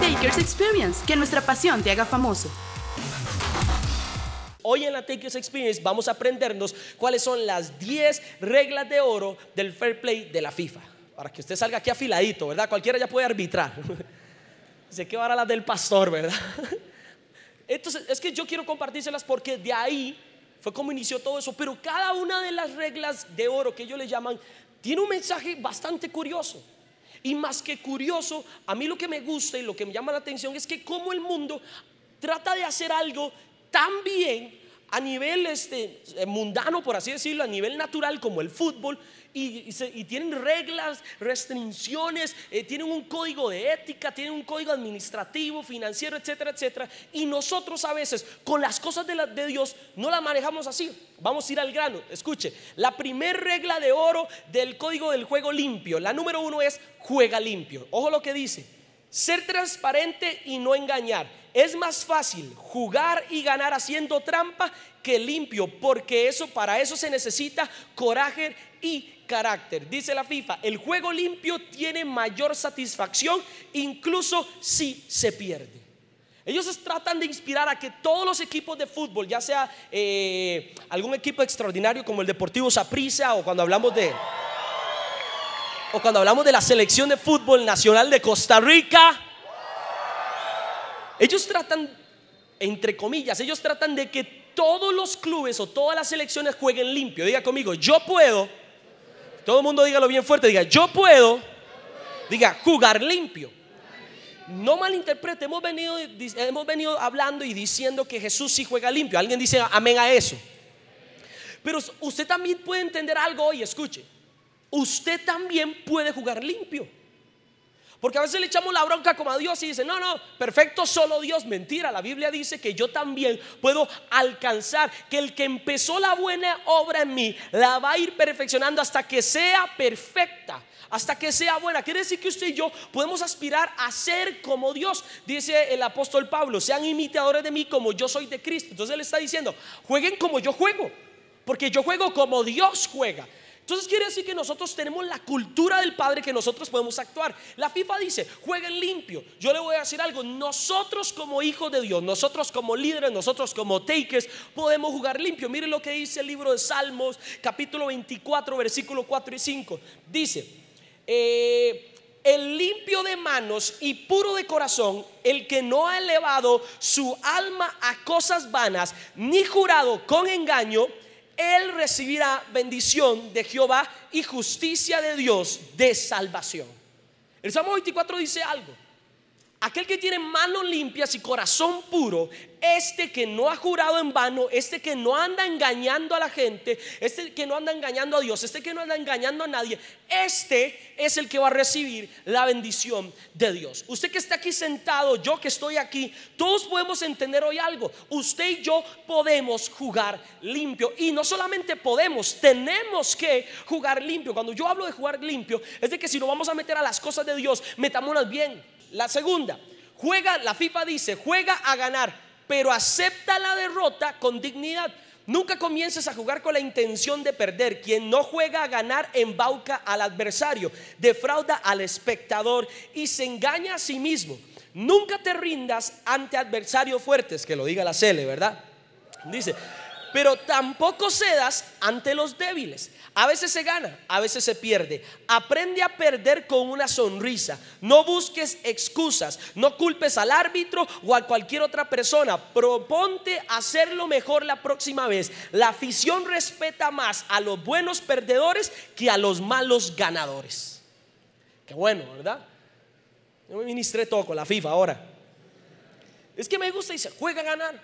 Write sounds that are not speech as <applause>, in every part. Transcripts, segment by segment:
Takers Experience, que nuestra pasión te haga famoso. Hoy en la Takers Experience vamos a aprendernos cuáles son las 10 reglas de oro del fair play de la FIFA. Para que usted salga aquí afiladito, ¿verdad? Cualquiera ya puede arbitrar. <laughs> Sé que ahora las del pastor, ¿verdad? <laughs> Entonces, es que yo quiero compartírselas porque de ahí fue como inició todo eso. Pero cada una de las reglas de oro que ellos le llaman tiene un mensaje bastante curioso. Y más que curioso, a mí lo que me gusta y lo que me llama la atención es que como el mundo trata de hacer algo tan bien a nivel este, eh, mundano, por así decirlo, a nivel natural como el fútbol, y, tienen reglas, restricciones, eh, tienen un código de ética, tienen un código administrativo, financiero, etcétera, etcétera. Y nosotros a veces con las cosas de, Dios no las manejamos así. Vamos a ir al grano. Escuche, la primera regla de oro del código del juego limpio, la número uno es juega limpio. Ojo lo que dice. Ser transparente y no engañar. Es más fácil jugar y ganar haciendo trampa que limpio, porque eso para eso se necesita coraje y carácter. Dice la FIFA, el juego limpio tiene mayor satisfacción incluso si se pierde. Ellos tratan de inspirar a que todos los equipos de fútbol, ya sea eh, algún equipo extraordinario como el Deportivo Saprissa o cuando hablamos de o cuando hablamos de la selección de fútbol nacional de Costa Rica, ellos tratan, entre comillas, ellos tratan de que todos los clubes o todas las selecciones jueguen limpio. Diga conmigo, yo puedo todo el mundo dígalo bien fuerte, diga, yo puedo, diga, jugar limpio. No malinterprete, hemos venido, hemos venido hablando y diciendo que Jesús sí juega limpio. Alguien dice amén a eso. Pero usted también puede entender algo hoy, escuche. Usted también puede jugar limpio. Porque a veces le echamos la bronca como a Dios y dice, no, no, perfecto solo Dios. Mentira, la Biblia dice que yo también puedo alcanzar, que el que empezó la buena obra en mí, la va a ir perfeccionando hasta que sea perfecta, hasta que sea buena. Quiere decir que usted y yo podemos aspirar a ser como Dios, dice el apóstol Pablo, sean imitadores de mí como yo soy de Cristo. Entonces él está diciendo, jueguen como yo juego, porque yo juego como Dios juega. Entonces quiere decir que nosotros tenemos la cultura del Padre que nosotros podemos actuar. La FIFA dice, jueguen limpio. Yo le voy a decir algo, nosotros como hijos de Dios, nosotros como líderes, nosotros como takers, podemos jugar limpio. Miren lo que dice el libro de Salmos, capítulo 24, versículo 4 y 5. Dice, eh, el limpio de manos y puro de corazón, el que no ha elevado su alma a cosas vanas, ni jurado con engaño, él recibirá bendición de Jehová y justicia de Dios de salvación. El Salmo 24 dice algo. Aquel que tiene manos limpias y corazón puro, este que no ha jurado en vano, este que no anda engañando a la gente, este que no anda engañando a Dios, este que no anda engañando a nadie, este es el que va a recibir la bendición de Dios. Usted que está aquí sentado, yo que estoy aquí, todos podemos entender hoy algo. Usted y yo podemos jugar limpio. Y no solamente podemos, tenemos que jugar limpio. Cuando yo hablo de jugar limpio, es de que si no vamos a meter a las cosas de Dios, metámonos bien. La segunda, juega, la FIFA dice, juega a ganar, pero acepta la derrota con dignidad. Nunca comiences a jugar con la intención de perder. Quien no juega a ganar embauca al adversario, defrauda al espectador y se engaña a sí mismo. Nunca te rindas ante adversarios fuertes, que lo diga la Cele, ¿verdad? Dice, pero tampoco cedas ante los débiles. A veces se gana, a veces se pierde. Aprende a perder con una sonrisa. No busques excusas. No culpes al árbitro o a cualquier otra persona. Proponte hacerlo mejor la próxima vez. La afición respeta más a los buenos perdedores que a los malos ganadores. Qué bueno, ¿verdad? Yo me ministré todo con la FIFA ahora. Es que me gusta y se juega a ganar.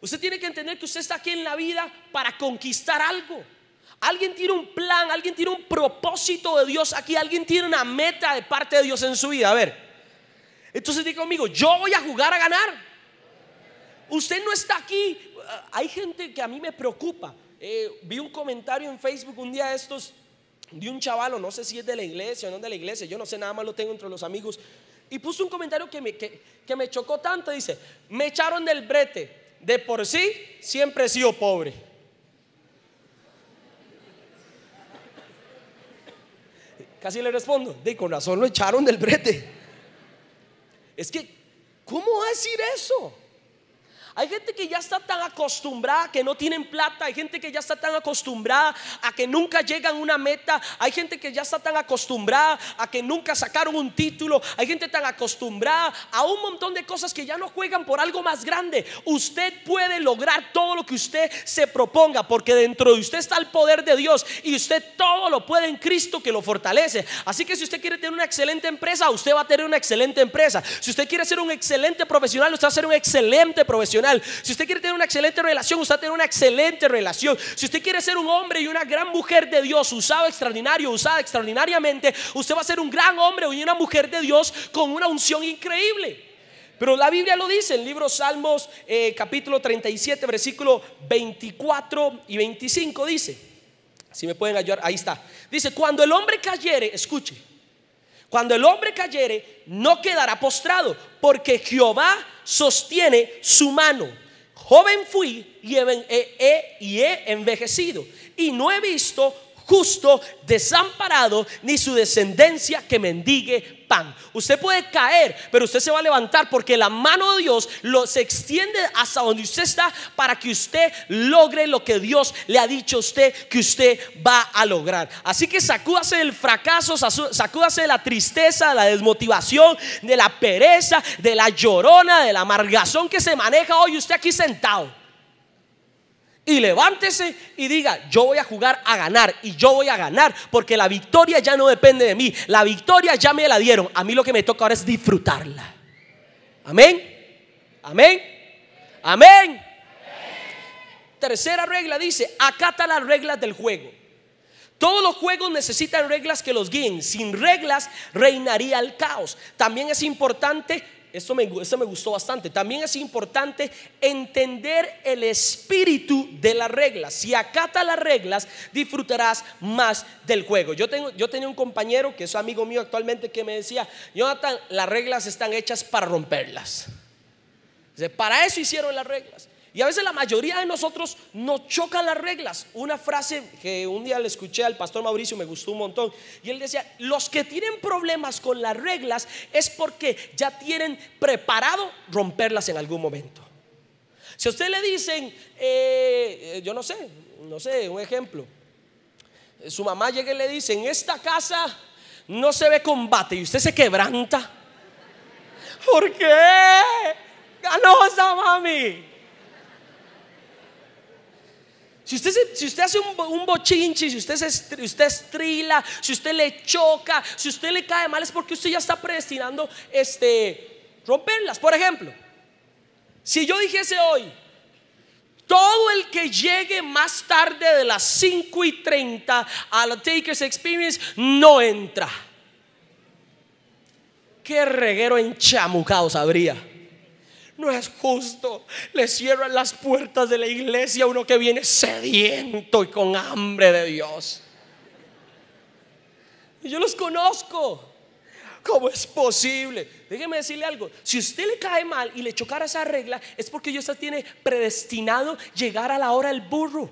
Usted tiene que entender que usted está aquí en la vida para conquistar algo. Alguien tiene un plan, alguien tiene un propósito de Dios aquí, alguien tiene una meta de parte de Dios en su vida. A ver. Entonces diga conmigo, yo voy a jugar a ganar. Usted no está aquí. Ah, hay gente que a mí me preocupa. Eh, vi un comentario en Facebook un día de estos de un chavalo, no sé si es de la iglesia o no de la iglesia, yo no sé, nada más lo tengo entre los amigos. Y puso un comentario que me, que, que me chocó tanto. Dice, me echaron del brete. De por sí, siempre he sido pobre. Casi le respondo, de corazón lo echaron del brete. Es que, ¿cómo va decir eso? Hay gente que ya está tan acostumbrada que no tienen plata, hay gente que ya está tan acostumbrada a que nunca llegan a una meta, hay gente que ya está tan acostumbrada a que nunca sacaron un título, hay gente tan acostumbrada a un montón de cosas que ya no juegan por algo más grande. Usted puede lograr todo lo que usted se proponga porque dentro de usted está el poder de Dios y usted todo lo puede en Cristo que lo fortalece. Así que si usted quiere tener una excelente empresa, usted va a tener una excelente empresa. Si usted quiere ser un excelente profesional, usted va a ser un excelente profesional. Si usted quiere tener una excelente relación, usted tener una excelente relación. Si usted quiere ser un hombre y una gran mujer de Dios, usado extraordinario, usada extraordinariamente, usted va a ser un gran hombre y una mujer de Dios con una unción increíble. Pero la Biblia lo dice en el libro Salmos eh, capítulo 37, versículo 24 y 25 dice, si me pueden ayudar, ahí está. Dice, cuando el hombre cayere, escuche cuando el hombre cayere, no quedará postrado, porque Jehová sostiene su mano. Joven fui y he, envejecido, y no he visto justo desamparado, ni su descendencia que mendigue Usted puede caer, pero usted se va a levantar porque la mano de Dios lo, se extiende hasta donde usted está para que usted logre lo que Dios le ha dicho a usted que usted va a lograr. Así que sacúdase del fracaso, sacúdase de la tristeza, de la desmotivación, de la pereza, de la llorona, de la amargazón que se maneja hoy usted aquí sentado. Y levántese y diga, yo voy a jugar a ganar y yo voy a ganar porque la victoria ya no depende de mí. La victoria ya me la dieron. A mí lo que me toca ahora es disfrutarla. Amén. Amén. Amén. Tercera regla dice, acata las reglas del juego. Todos los juegos necesitan reglas que los guíen. Sin reglas reinaría el caos. También es importante eso me, gustó bastante. También es importante entender el espíritu de las reglas. Si acata las reglas, disfrutarás más del juego. Yo, tengo, yo tenía un compañero que es amigo mío actualmente que me decía, Jonathan, las reglas están hechas para romperlas. Para eso hicieron las reglas. Y a veces la mayoría de nosotros nos chocan las reglas. Una frase que un día le escuché al pastor Mauricio, me gustó un montón, y él decía, los que tienen problemas con las reglas es porque ya tienen preparado romperlas en algún momento. Si a usted le dicen, eh, yo no sé, no sé, un ejemplo, su mamá llega y le dice, en esta casa no se ve combate y usted se quebranta. ¿Por qué? Ganosa, mami. Si usted, si usted hace un, un, bochinche, si usted, usted estrila, si usted le choca, si usted le cae mal, es porque usted ya está predestinando este, romperlas. Por ejemplo, si yo dijese hoy, todo el que llegue más tarde de las 5 y 30 a la Taker's Experience no entra. Qué reguero enchamucado sabría. No es justo. Le cierran las puertas de la iglesia a uno que viene sediento y con hambre de Dios. yo los conozco. ¿Cómo es posible? Déjeme decirle algo. Si usted le cae mal y le chocara esa regla, es porque Dios tiene predestinado llegar a la hora del burro.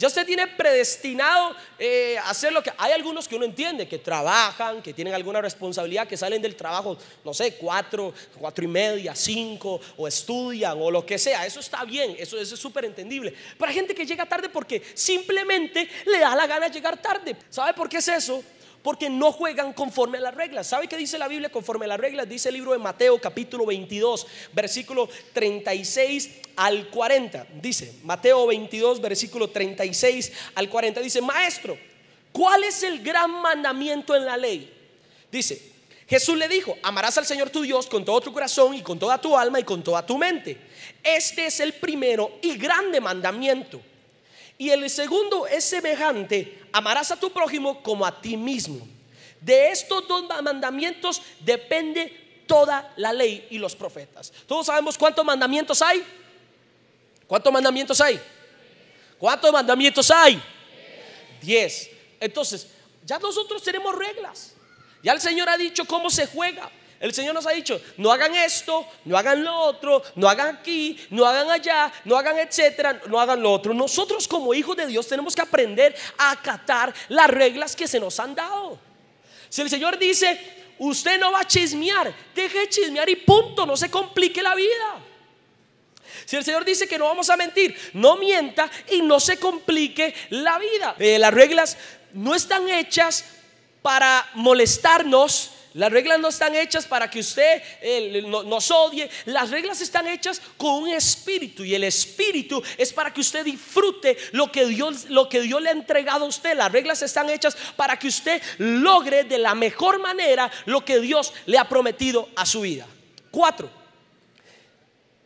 Ya usted tiene predestinado eh, hacer lo que... Hay algunos que uno entiende, que trabajan, que tienen alguna responsabilidad, que salen del trabajo, no sé, cuatro, cuatro y media, cinco, o estudian, o lo que sea. Eso está bien, eso, eso es súper entendible. Pero gente que llega tarde porque simplemente le da la gana llegar tarde. ¿Sabe por qué es eso? porque no juegan conforme a las reglas. ¿Sabe qué dice la Biblia conforme a las reglas? Dice el libro de Mateo capítulo 22, versículo 36 al 40. Dice Mateo 22, versículo 36 al 40. Dice, maestro, ¿cuál es el gran mandamiento en la ley? Dice, Jesús le dijo, amarás al Señor tu Dios con todo tu corazón y con toda tu alma y con toda tu mente. Este es el primero y grande mandamiento. Y el segundo es semejante, amarás a tu prójimo como a ti mismo. De estos dos mandamientos depende toda la ley y los profetas. Todos sabemos cuántos mandamientos hay. ¿Cuántos mandamientos hay? ¿Cuántos mandamientos hay? Diez. Entonces, ya nosotros tenemos reglas. Ya el Señor ha dicho cómo se juega. El Señor nos ha dicho, no hagan esto, no hagan lo otro, no hagan aquí, no hagan allá, no hagan etcétera, no hagan lo otro. Nosotros como hijos de Dios tenemos que aprender a acatar las reglas que se nos han dado. Si el Señor dice, usted no va a chismear, deje chismear y punto, no se complique la vida. Si el Señor dice que no vamos a mentir, no mienta y no se complique la vida. Eh, las reglas no están hechas para molestarnos, las reglas no están hechas para que usted eh, nos odie. Las reglas están hechas con un espíritu y el espíritu es para que usted disfrute lo que Dios, lo que Dios le ha entregado a usted. Las reglas están hechas para que usted logre de la mejor manera lo que Dios le ha prometido a su vida. Cuatro.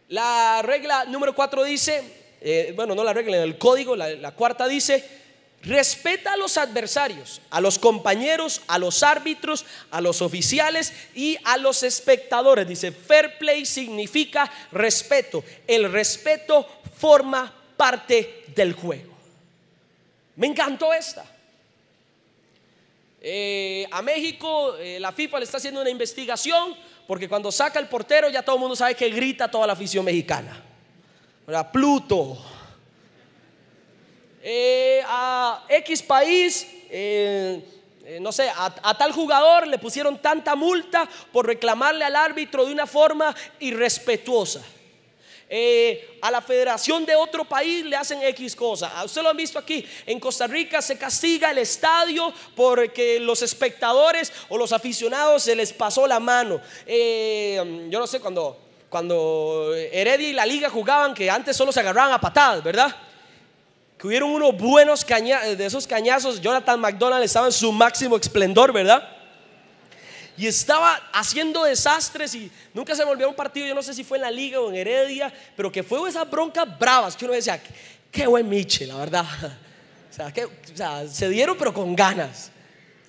La regla número cuatro dice, eh, bueno, no la regla, el código, la cuarta dice, Respeta a los adversarios, a los compañeros, a los árbitros, a los oficiales y a los espectadores. Dice, fair play significa respeto. El respeto forma parte del juego. Me encantó esta. Eh, a México eh, la FIFA le está haciendo una investigación porque cuando saca el portero ya todo el mundo sabe que grita toda la afición mexicana. Pluto. Eh, a X país, eh, eh, no sé, a, tal jugador le pusieron tanta multa por reclamarle al árbitro de una forma irrespetuosa. Eh, a la federación de otro país le hacen X cosas Usted lo han visto aquí. En Costa Rica se castiga el estadio porque los espectadores o los aficionados se les pasó la mano. yo no sé, cuando, cuando Heredia y la liga jugaban, que antes solo se agarraban a patadas, ¿verdad? Tuvieron unos buenos caña, eh, de esos cañazos. Jonathan McDonald estaba en su máximo esplendor, ¿verdad? Y estaba haciendo desastres y nunca se volvió a un partido, yo no sé si fue en la liga o en Heredia, pero que fue esas broncas bravas que uno decía, qué buen Miche, la verdad. <laughs> O sea, o sea, se dieron pero con ganas.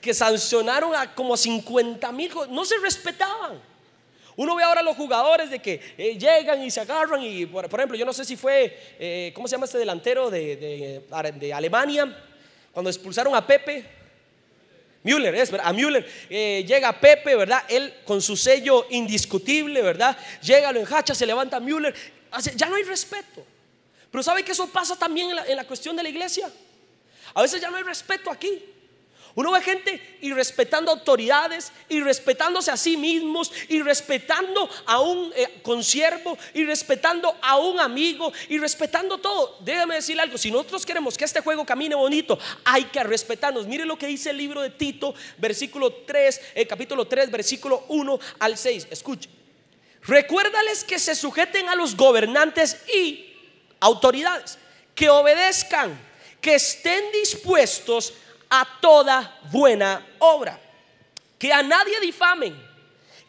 Que sancionaron a como 50 mil, no se respetaban. Uno ve ahora a los jugadores de que eh, llegan y se agarran y, por, ejemplo, yo no sé si fue, eh, ¿cómo se llama este delantero de, de, Alemania? Cuando expulsaron a Pepe. Müller, es, a Müller eh, llega Pepe, ¿verdad? Él con su sello indiscutible, ¿verdad? Llega, lo enjacha, se levanta Müller. ya no hay respeto. Pero ¿sabe que eso pasa también en la cuestión de la iglesia? A veces ya no hay respeto aquí. Uno ve gente irrespetando autoridades, respetándose a sí mismos, respetando a un eh, conciervo, y respetando a un amigo, respetando todo. Déjame decirle algo, si nosotros queremos que este juego camine bonito, hay que respetarnos. Mire lo que dice el libro de Tito, versículo 3, eh, capítulo 3, versículo 1 al 6. Escuche. Recuérdales que se sujeten a los gobernantes y autoridades, que obedezcan, que estén dispuestos a toda buena obra. Que a nadie difamen,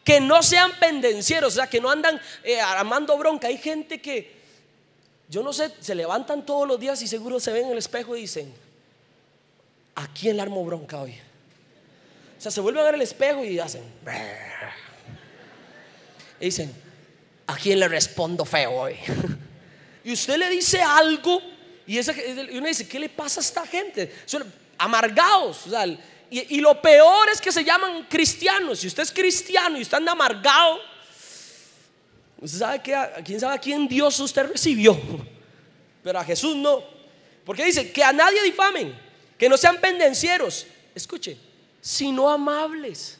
que no sean pendencieros, o sea, que no andan eh, armando bronca. Hay gente que, yo no sé, se levantan todos los días y seguro se ven en el espejo y dicen, ¿a quién le armo bronca hoy? O sea, se vuelven a ver el espejo y hacen, y dicen, ¿a quién le respondo feo hoy? <laughs> y usted le dice algo y, esa, y uno dice, ¿qué le pasa a esta gente? amargados. O sea, y, lo peor es que se llaman cristianos. Si usted es cristiano y usted amargado, usted sabe que a, quién sabe a quién Dios usted recibió, <laughs> pero a Jesús no. Porque dice que a nadie difamen, que no sean pendencieros. Escuche, sino amables.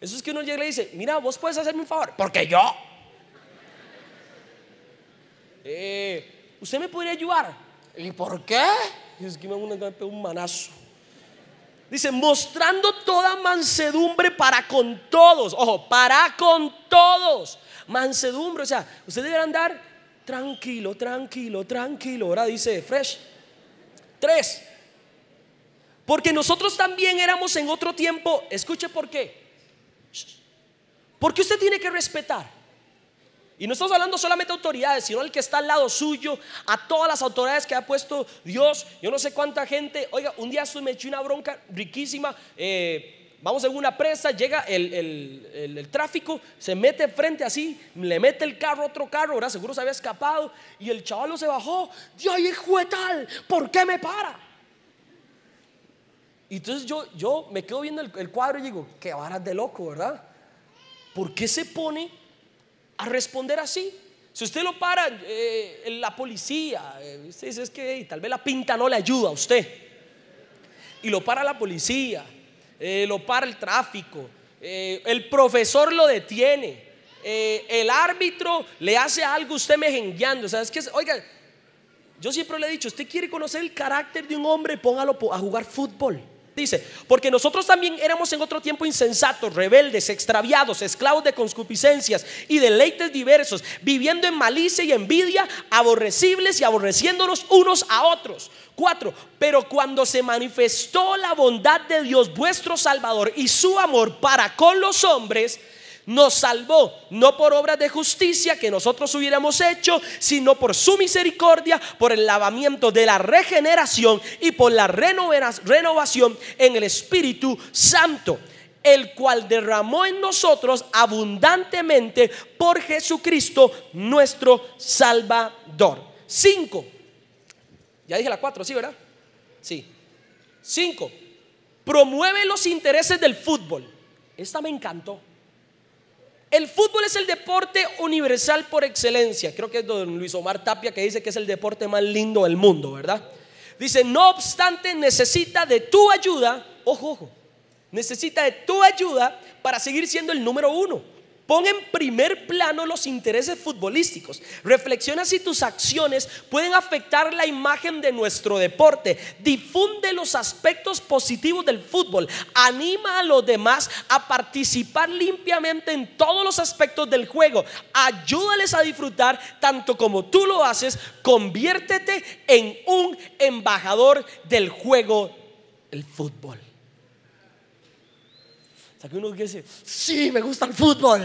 Eso es que uno llega y le dice, mira, vos puedes hacerme un favor, porque yo. <laughs> Eh, ¿Usted me podría ayudar? ¿Y por qué? es que me un manazo. Dice, mostrando toda mansedumbre para con todos. Ojo, para con todos. Mansedumbre, o sea, usted debe andar tranquilo, tranquilo, tranquilo. Ahora dice, fresh. Tres. Porque nosotros también éramos en otro tiempo. Escuche por qué. Porque usted tiene que respetar. Y no estamos hablando solamente de autoridades, sino el que está al lado suyo, a todas las autoridades que ha puesto Dios. Yo no sé cuánta gente. Oiga, un día me eché una bronca riquísima. Eh, vamos en una presa, llega el, tráfico, se mete frente así, le mete el carro otro carro, ahora seguro se había escapado, y el chaval se bajó, Dios, hijo de tal, ¿por qué me para? Y entonces yo, yo me quedo viendo el, cuadro y digo, qué varas de loco, ¿verdad? ¿Por qué se pone a responder así. Si usted lo para, eh, la policía, eh, usted dice, es que tal vez la pinta no le ayuda a usted. Y lo para la policía, eh, lo para el tráfico, el profesor lo detiene, el árbitro le hace algo, usted mejengueando. O sea, es que, oiga, yo siempre le he dicho, usted quiere conocer el carácter de un hombre, póngalo a jugar fútbol. Dice, porque nosotros también éramos en otro tiempo insensatos, rebeldes, extraviados, esclavos de concupiscencias y deleites diversos, viviendo en malicia y envidia, aborrecibles y aborreciéndonos unos a otros. Cuatro, pero cuando se manifestó la bondad de Dios vuestro Salvador y su amor para con los hombres, nos salvó, no por obras de justicia que nosotros hubiéramos hecho, sino por su misericordia, por el lavamiento de la regeneración y por la renovación en el Espíritu Santo el cual derramó en nosotros abundantemente por Jesucristo nuestro Salvador. Cinco. Ya dije la cuatro, ¿sí, verdad? Sí. Cinco. Promueve los intereses del fútbol. Esta me encantó. El fútbol es el deporte universal por excelencia. Creo que es don Luis Omar Tapia que dice que es el deporte más lindo del mundo, ¿verdad? Dice, no obstante, necesita de tu ayuda, ojo, ojo, necesita de tu ayuda para seguir siendo el número uno. Pon en primer plano los intereses futbolísticos. Reflexiona si tus acciones pueden afectar la imagen de nuestro deporte. Difunde los aspectos positivos del fútbol. Anima a los demás a participar limpiamente en todos los aspectos del juego. Ayúdales a disfrutar tanto como tú lo haces. Conviértete en un embajador del juego, el fútbol. O que uno dice, sí, me gusta el fútbol.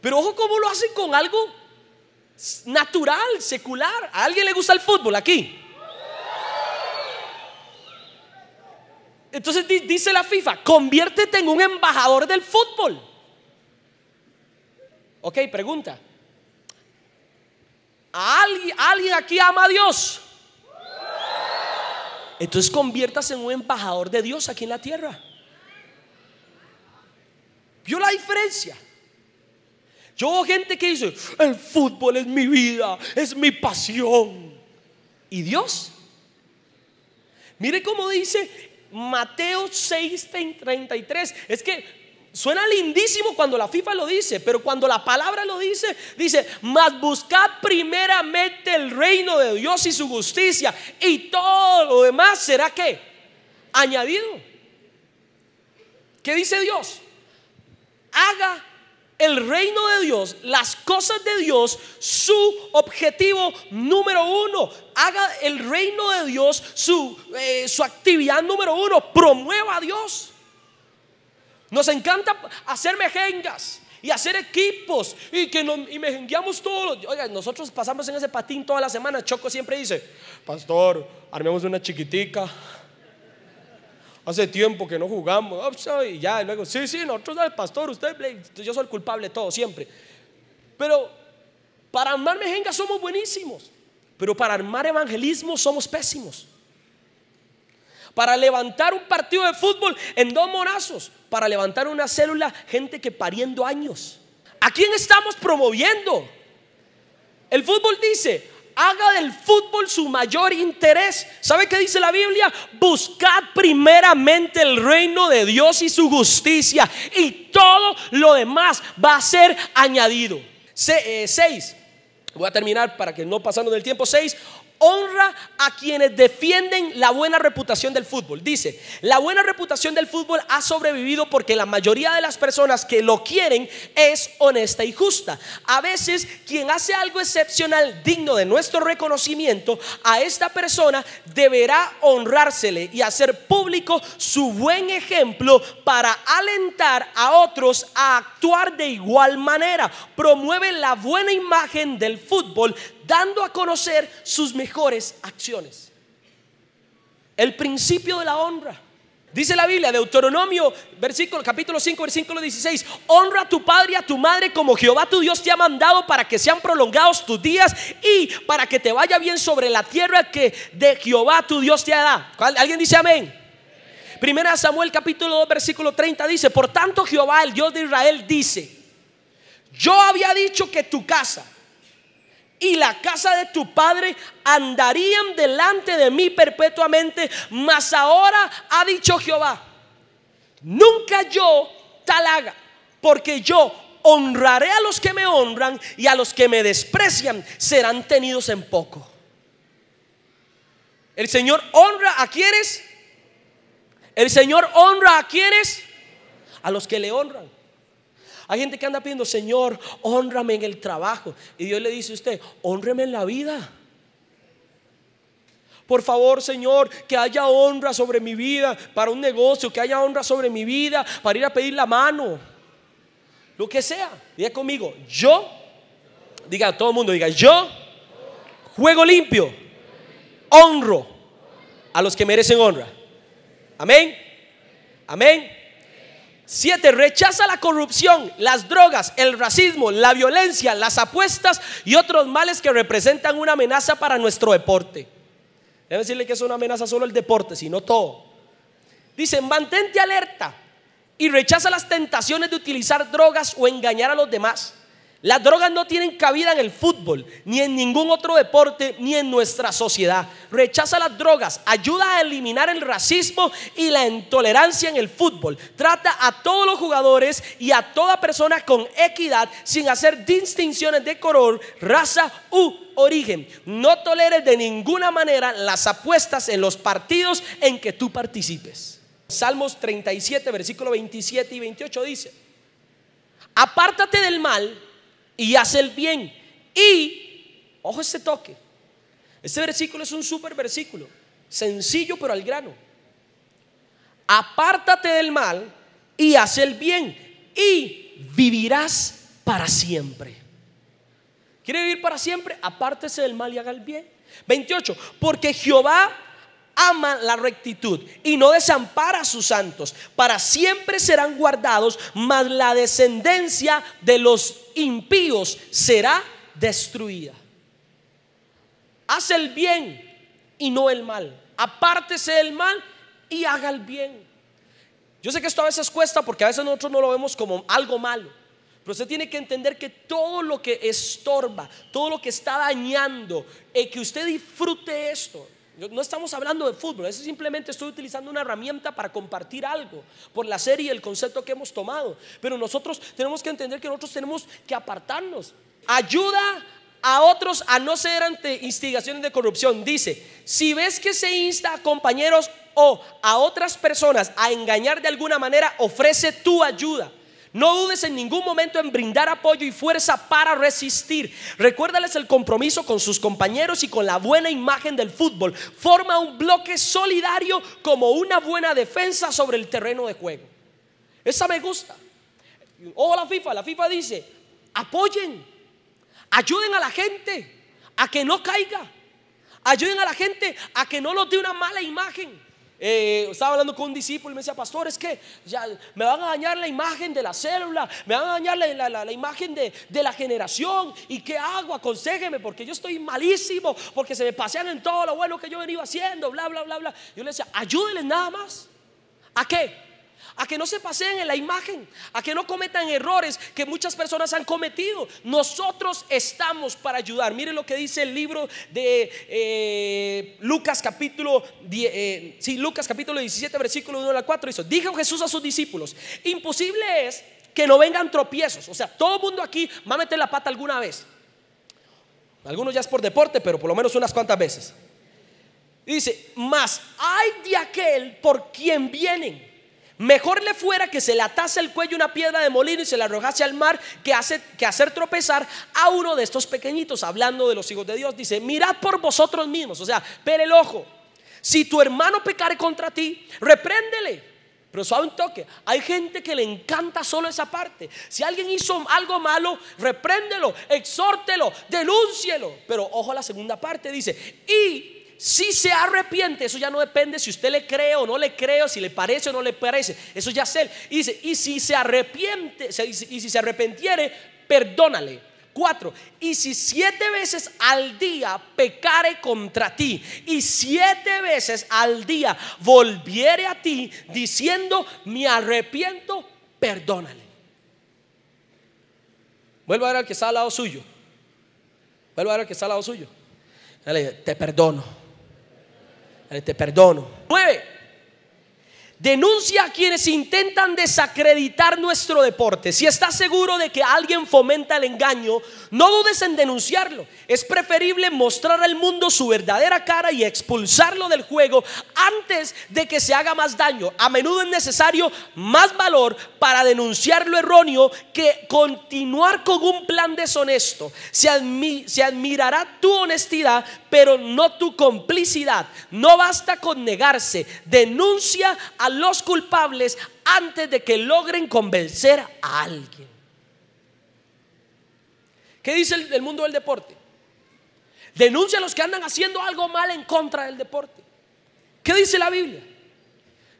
Pero ojo cómo lo hacen con algo natural, secular. ¿A alguien le gusta el fútbol aquí? Entonces dice la FIFA, conviértete en un embajador del fútbol. Ok, pregunta. alguien, ¿Alguien aquí ama a Dios? Entonces conviértase en un embajador de Dios aquí en la tierra. ¿Vio la diferencia? Yo veo gente que dice, el fútbol es mi vida, es mi pasión. ¿Y Dios? Mire cómo dice Mateo 6:33. Es que Suena lindísimo cuando la FIFA lo dice, pero cuando la palabra lo dice, dice, mas buscad primeramente el reino de Dios y su justicia, y todo lo demás será que añadido. ¿Qué dice Dios? Haga el reino de Dios, las cosas de Dios, su objetivo número uno. Haga el reino de Dios su, eh, su actividad número uno. Promueva a Dios. Nos encanta hacer mejengas y hacer equipos y que nos, y mejengueamos todos. Oiga, nosotros pasamos en ese patín toda la semana. Choco siempre dice, pastor, armemos una chiquitica. Hace tiempo que no jugamos. Ah, pues, y ya, y luego, sí, sí, nosotros, el pastor, usted, yo soy el culpable de todo, siempre. Pero para armar mejengas somos buenísimos, pero para armar evangelismo somos pésimos. Para levantar un partido de fútbol en dos morazos. Para levantar una célula, gente que pariendo años. ¿A quién estamos promoviendo? El fútbol dice, haga del fútbol su mayor interés. ¿Sabe qué dice la Biblia? Buscad primeramente el reino de Dios y su justicia y todo lo demás va a ser añadido. Eh, seis, voy a terminar para que no pasando del tiempo. Seis, honra a quienes defienden la buena reputación del fútbol. Dice, la buena reputación del fútbol ha sobrevivido porque la mayoría de las personas que lo quieren es honesta y justa. A veces quien hace algo excepcional digno de nuestro reconocimiento, a esta persona deberá honrársele y hacer público su buen ejemplo para alentar a otros a actuar de igual manera. Promueve la buena imagen del fútbol dando a conocer sus mejores acciones. El principio de la honra. Dice la Biblia, Deuteronomio, versículo, capítulo 5, versículo 16, honra a tu padre y a tu madre como Jehová tu Dios te ha mandado para que sean prolongados tus días y para que te vaya bien sobre la tierra que de Jehová tu Dios te ha dado. ¿Alguien dice amén? Primera Samuel capítulo 2 versículo 30 dice, por tanto Jehová el Dios de Israel dice, yo había dicho que tu casa, y la casa de tu padre andarían delante de mí perpetuamente, mas ahora ha dicho Jehová, nunca yo tal haga, porque yo honraré a los que me honran y a los que me desprecian serán tenidos en poco. El Señor honra a quienes. El Señor honra a quienes. A los que le honran. Hay gente que anda pidiendo, Señor, honrame en el trabajo. Y Dios le dice a usted, honrame en la vida. Por favor, Señor, que haya honra sobre mi vida, para un negocio, que haya honra sobre mi vida, para ir a pedir la mano. Lo que sea. Diga conmigo, yo, diga a todo el mundo, diga, yo juego limpio, honro a los que merecen honra. Amén. Amén. Siete, rechaza la corrupción, las drogas, el racismo, la violencia, las apuestas y otros males que representan una amenaza para nuestro deporte. Debe decirle que es una amenaza solo el deporte, sino todo. Dicen, mantente alerta y rechaza las tentaciones de utilizar drogas o engañar a los demás. Las drogas no tienen cabida en el fútbol, ni en ningún otro deporte, ni en nuestra sociedad. Rechaza las drogas, ayuda a eliminar el racismo y la intolerancia en el fútbol. Trata a todos los jugadores y a toda persona con equidad, sin hacer distinciones de color, raza u origen. No toleres de ninguna manera las apuestas en los partidos en que tú participes. Salmos 37, versículo 27 y 28 dice, apártate del mal y hace el bien. Y, ojo este toque, este versículo es un super versículo, sencillo pero al grano. Apártate del mal y haz el bien y vivirás para siempre. ¿Quiere vivir para siempre? Apártese del mal y haga el bien. 28. Porque Jehová ama la rectitud y no desampara a sus santos. Para siempre serán guardados, mas la descendencia de los impíos será destruida. Haz el bien y no el mal. Apártese del mal y haga el bien. Yo sé que esto a veces cuesta porque a veces nosotros no lo vemos como algo malo. Pero usted tiene que entender que todo lo que estorba, todo lo que está dañando, y eh, que usted disfrute esto, no estamos hablando de fútbol, eso simplemente estoy utilizando una herramienta para compartir algo por la serie y el concepto que hemos tomado. Pero nosotros tenemos que entender que nosotros tenemos que apartarnos. Ayuda a otros a no ser ante instigaciones de corrupción. Dice, si ves que se insta a compañeros o a otras personas a engañar de alguna manera, ofrece tu ayuda. No dudes en ningún momento en brindar apoyo y fuerza para resistir. Recuérdales el compromiso con sus compañeros y con la buena imagen del fútbol. Forma un bloque solidario como una buena defensa sobre el terreno de juego. Esa me gusta. Ojo la FIFA, la FIFA dice, apoyen, ayuden a la gente a que no caiga, ayuden a la gente a que no nos dé una mala imagen. Eh, estaba hablando con un discípulo y me decía, pastor, es que ya me van a dañar la imagen de la célula, me van a dañar la, imagen de, de, la generación. ¿Y qué hago? Aconsejeme, porque yo estoy malísimo, porque se me pasean en todo lo bueno que yo venía haciendo, bla, bla, bla, bla. Yo le decía, ayúdenles nada más. ¿A qué? a que no se paseen en la imagen, a que no cometan errores que muchas personas han cometido. Nosotros estamos para ayudar. Miren lo que dice el libro de eh, Lucas capítulo eh, Lucas capítulo 17 versículo 1 al 4 dijo Jesús a sus discípulos, imposible es que no vengan tropiezos, o sea, todo el mundo aquí va a meter la pata alguna vez. Algunos ya es por deporte, pero por lo menos unas cuantas veces. dice, mas hay de aquel por quien vienen Mejor le fuera que se le atase el cuello una piedra de molino y se la arrojase al mar que, que hacer tropezar a uno de estos pequeñitos. Hablando de los hijos de Dios, dice, mirad por vosotros mismos, o sea, pero el ojo. Si tu hermano pecare contra ti, repréndele. Pero suave un toque. Hay gente que le encanta solo esa parte. Si alguien hizo algo malo, repréndelo, exhórtelo, denúncielo. Pero ojo a la segunda parte, dice, y si se arrepiente, eso ya no depende si usted le cree o no le cree, si le parece o no le parece, eso ya es él. Y dice, y si se arrepiente, y si se arrepentiere, perdónale. Cuatro, y si siete veces al día pecare contra ti, y siete veces al día volviere a ti diciendo, me arrepiento, perdónale. Vuelvo a ver al que está al lado suyo. Vuelvo a ver al que está al lado suyo. te perdono te este, perdono. Denuncia a quienes intentan desacreditar nuestro deporte. Si estás seguro de que alguien fomenta el engaño, no dudes en denunciarlo. Es preferible mostrar al mundo su verdadera cara y expulsarlo del juego antes de que se haga más daño. A menudo es necesario más valor para denunciar lo erróneo que continuar con un plan deshonesto. Se, admirará tu honestidad, pero no tu complicidad. No basta con negarse. Denuncia a los culpables antes de que logren convencer a alguien. ¿Qué dice el, mundo del deporte? Denuncia a los que andan haciendo algo mal en contra del deporte. ¿Qué dice la Biblia?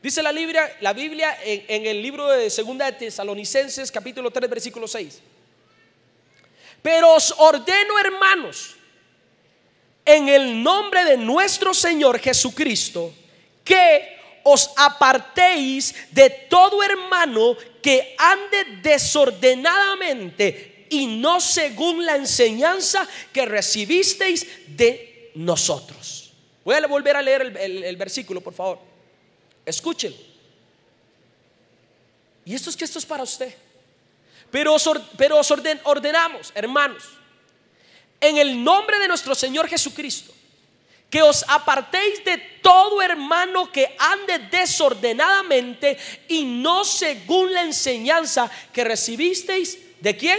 Dice la Biblia, la Biblia en, en, el libro de Segunda de Tesalonicenses, capítulo 3, versículo 6. Pero os ordeno, hermanos, en el nombre de nuestro Señor Jesucristo, que os apartéis de todo hermano que ande desordenadamente y no según la enseñanza que recibisteis de nosotros. Voy a volver a leer el, versículo, por favor. Escúchenlo. Y esto es que esto es para usted. Pero os, ordenamos, hermanos, en el nombre de nuestro Señor Jesucristo que os apartéis de todo hermano que ande desordenadamente y no según la enseñanza que recibisteis de quién?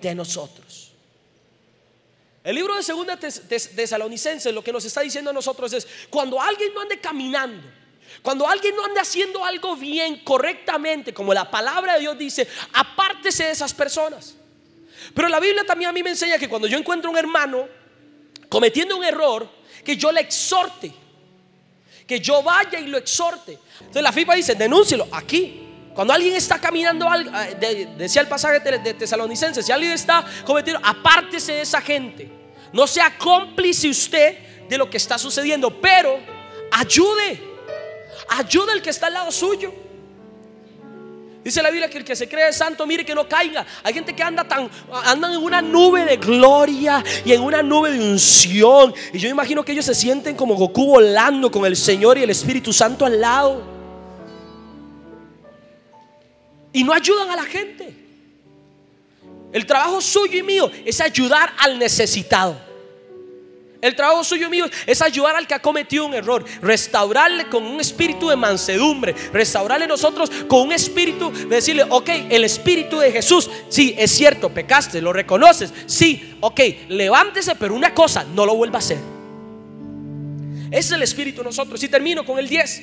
De nosotros. El libro de Segunda Tesalonicenses lo que nos está diciendo a nosotros es, cuando alguien no ande caminando, cuando alguien no ande haciendo algo bien, correctamente, como la palabra de Dios dice, apártese de esas personas. Pero la Biblia también a mí me enseña que cuando yo encuentro un hermano cometiendo un error, que yo le exhorte. Que yo vaya y lo exhorte. Entonces la FIFA dice, denúncielo aquí. Cuando alguien está caminando, eh, decía el pasaje de Tesalonicenses, si alguien está cometiendo, apártese de esa gente. No sea cómplice usted de lo que está sucediendo, pero ayude. Ayude al que está al lado suyo. Dice la Biblia que el que se cree santo, mire que no caiga. Hay gente que anda tan, andan en una nube de gloria y en una nube de unción. Y yo imagino que ellos se sienten como Goku volando con el Señor y el Espíritu Santo al lado. Y no ayudan a la gente. El trabajo suyo y mío es ayudar al necesitado. El trabajo suyo mío es ayudar al que ha cometido un error, restaurarle con un espíritu de mansedumbre, restaurarle nosotros con un espíritu de decirle, ok, el espíritu de Jesús, sí, es cierto, pecaste, lo reconoces, sí, ok, levántese, pero una cosa, no lo vuelva a hacer. Ese es el espíritu de nosotros. Y termino con el 10.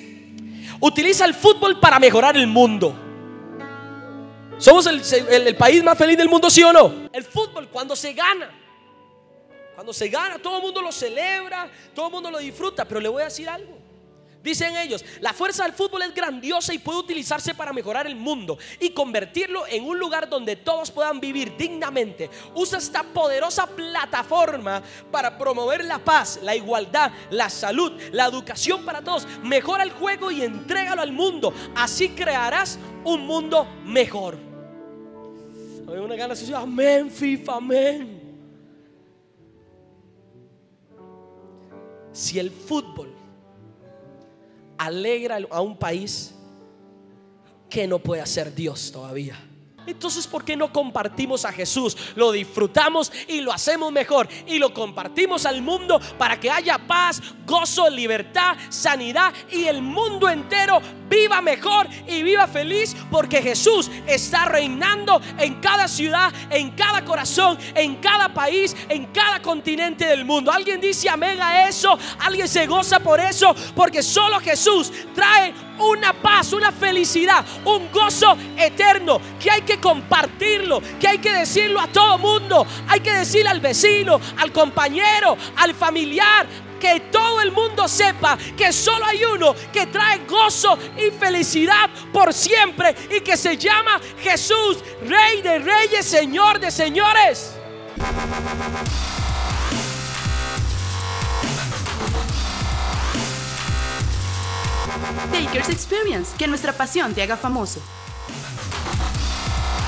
Utiliza el fútbol para mejorar el mundo. ¿Somos el país más feliz del mundo, sí o no? El fútbol, cuando se gana cuando se gana, todo el mundo lo celebra, todo el mundo lo disfruta, pero le voy a decir algo. Dicen ellos, la fuerza del fútbol es grandiosa y puede utilizarse para mejorar el mundo y convertirlo en un lugar donde todos puedan vivir dignamente. Usa esta poderosa plataforma para promover la paz, la igualdad, la salud, la educación para todos. Mejora el juego y entrégalo al mundo. Así crearás un mundo mejor. Hay una gana, amén, FIFA, amén. Si el fútbol alegra a un país, que no puede hacer Dios todavía? Entonces, ¿por qué no compartimos a Jesús? Lo disfrutamos y lo hacemos mejor y lo compartimos al mundo para que haya paz, gozo, libertad, sanidad y el mundo entero viva mejor y viva feliz porque Jesús está reinando en cada ciudad, en cada corazón, en cada país, en cada continente del mundo. Alguien dice amén a eso, alguien se goza por eso porque solo Jesús trae una paz, una felicidad, un gozo eterno que hay que compartirlo, que hay que decirlo a todo mundo, hay que decirle al vecino, al compañero, al familiar, que todo el mundo sepa que solo hay uno que trae gozo y felicidad por siempre y que se llama Jesús, Rey de Reyes, Señor de Señores. Taker's Experience, que nuestra pasión te haga famoso.